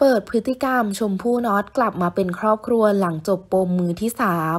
เปิดพฤติกรรมชมพู่น็อตกลับมาเป็นครอบครัวหลังจบปมมือที่ 3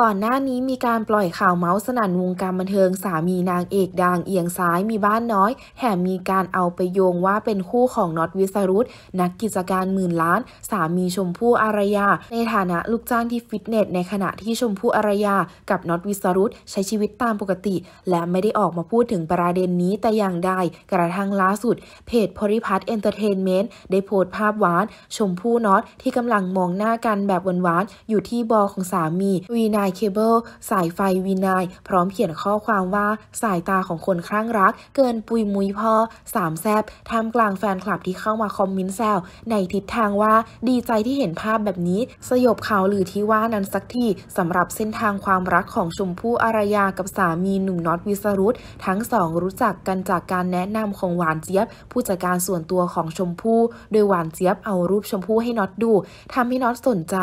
ก่อนหน้านี้มีการปล่อยข่าวเมาส์สนั่นวงการบันเทิง สามีนางเอกดัง เอียงซ้ายมีบ้านน้อยแถมมีการเอาไปโยงว่าเป็นคู่ของน็อตวิสรุตนักกิจการหมื่นล้าน สามีชมพู่อารยา ในฐานะลูกจ้างที่ฟิตเนสในขณะที่ชมพู่อารยากับน็อตวิสรุตใช้ชีวิตตามปกติ และไม่ได้ออกมาพูดถึงประเด็นนี้แต่อย่างใดกระทั่งล่าสุด เพจพริพัฒน์เอนเตอร์เทนเมนต์ได้โพสต์ภาพหวาน ชมพู่น็อตที่กำลังมองหน้ากันแบบหวานๆอยู่ที่บอของสามีวีนาายเคเบิลสายไฟวินายพร้อมเขียนข้อความว่าสายตาของคนคลั่งรัก เกินปุยมุยพ่อสามแซบท่ามกลางแฟนคลับที่เข้ามาคอมเมนต์แซวในทิศทางว่าดีใจที่เห็นภาพแบบนี้ สยบข่าวลือที่ว่านั้นสักทีสำหรับเส้นทางความรักของชมพู่อารยากับสามีหนุ่มน็อตวิสรุตทั้งสองรู้จักกันจากการแนะนำของหวานเจี๊ยบ ผู้จัดการส่วนตัวของชมพู่โดยหวานเจี๊ยบเอารูปชมพู่ให้น็อตดูทำให้น็อตสนใจ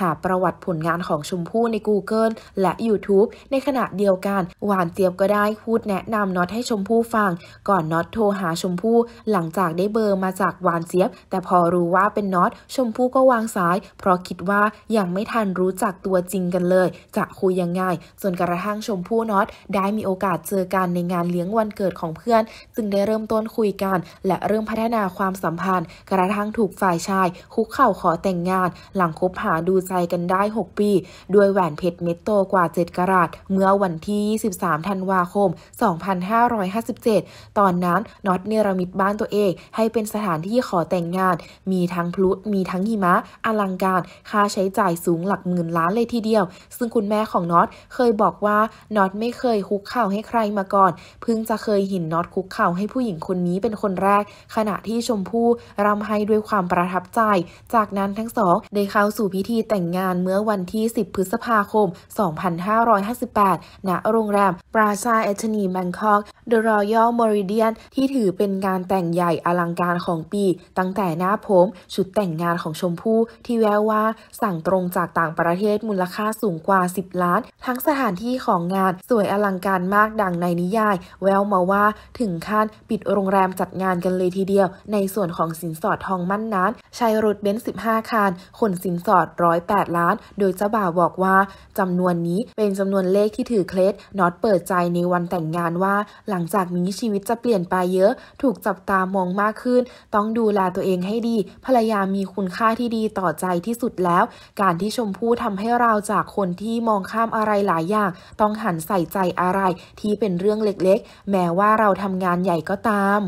หาประวัติผลงานของชมพู่ใน Google Google และ YouTube ในขณะเดียวกัน หวานเจี๊ยบก็ได้พูดแนะนำน็อต ให้ชมพู่ฟัง ก่อนน็อตโทรหาชมพู่หลังจากได้เบอร์มาจากหวานเจี๊ยบ แต่พอรู้ว่าเป็นน็อต ชมพู่ก็วางสาย เพราะคิดว่ายังไม่ทันรู้จักตัวจริงกันเลย จะคุยยังไง ส่วนกระทั่งชมพู่น็อต ได้มีโอกาสเจอกันในงานเลี้ยงวันเกิดของเพื่อนจึงได้เริ่มต้นคุยกัน และเริ่มพัฒนาความสัมพันธ์ กระทั่งถูกฝ่ายชาย คุกเข่าขอแต่งงาน หลังคบหาดูใจกันได้ 6 ปี ด้วยแหวนเพชรเม็ดโตกว่า 7กะรัตเมื่อวันที่23ธันวาคม 2557 ตอนนั้นน็อตเนรมิตบ้านตัวเองให้เป็นสถานที่ขอแต่งงาน มีทั้งพลุมีทั้งหิมะ อลังการค่าใช้จ่ายสูงหลักหมื่นล้านเลยทีเดียว ซึ่งคุณแม่ของน็อต เคยบอกว่าน็อตไม่เคยคุกเข่าให้ใครมาก่อน เพิ่งจะเคยเห็นน็อตคุกเข่าให้ผู้หญิงคนนี้เป็นคนแรก ขณะที่ชมพู่รำไห้ด้วยความประทับใจ จากนั้นทั้งสองได้เข้าสู่พิธีแต่งงานเมื่อวันที่10พฤษภาคมม2558 ณ โรงแรม ปราซาเอชนีแบงคอกเดอะรอยัลมอริเดียนที่ถือเป็นงานแต่งใหญ่อลังการของปี ตั้งแต่หน้าผม ชุดแต่งงานของชมพู่ที่แววว่าสั่งตรงจากต่างประเทศมูลค่าสูงกว่า 10 ล้าน ทั้งสถานที่ของงานสวยอลังการมากดังในนิยาย แววมาว่าถึงขั้น ปิดโรงแรมจัดงานกันเลยทีเดียว ในส่วนของสินสอดทองมั่นนั้นใช้รถเบนซ์ 15 คันขนสินสอด 108 ล้าน โดยเจ้าบ่าวบอกว่าจำนวนนี้เป็นจำนวนเลขที่ถือเคล็ดน็อตเปิดใจในวันแต่งงานว่าหลังจากนี้ชีวิตจะเปลี่ยนไปเยอะ ถูกจับตามองมากขึ้น ต้องดูแลตัวเองให้ดีภรรยามีคุณค่าที่ดีต่อใจที่สุดแล้ว การที่ชมพู่ทำให้เราจากคนที่มองข้ามอะไรหลายอย่าง ต้องหันใส่ใจอะไรที่เป็นเรื่องเล็กๆ แม้ว่าเราทำงานใหญ่ก็ตาม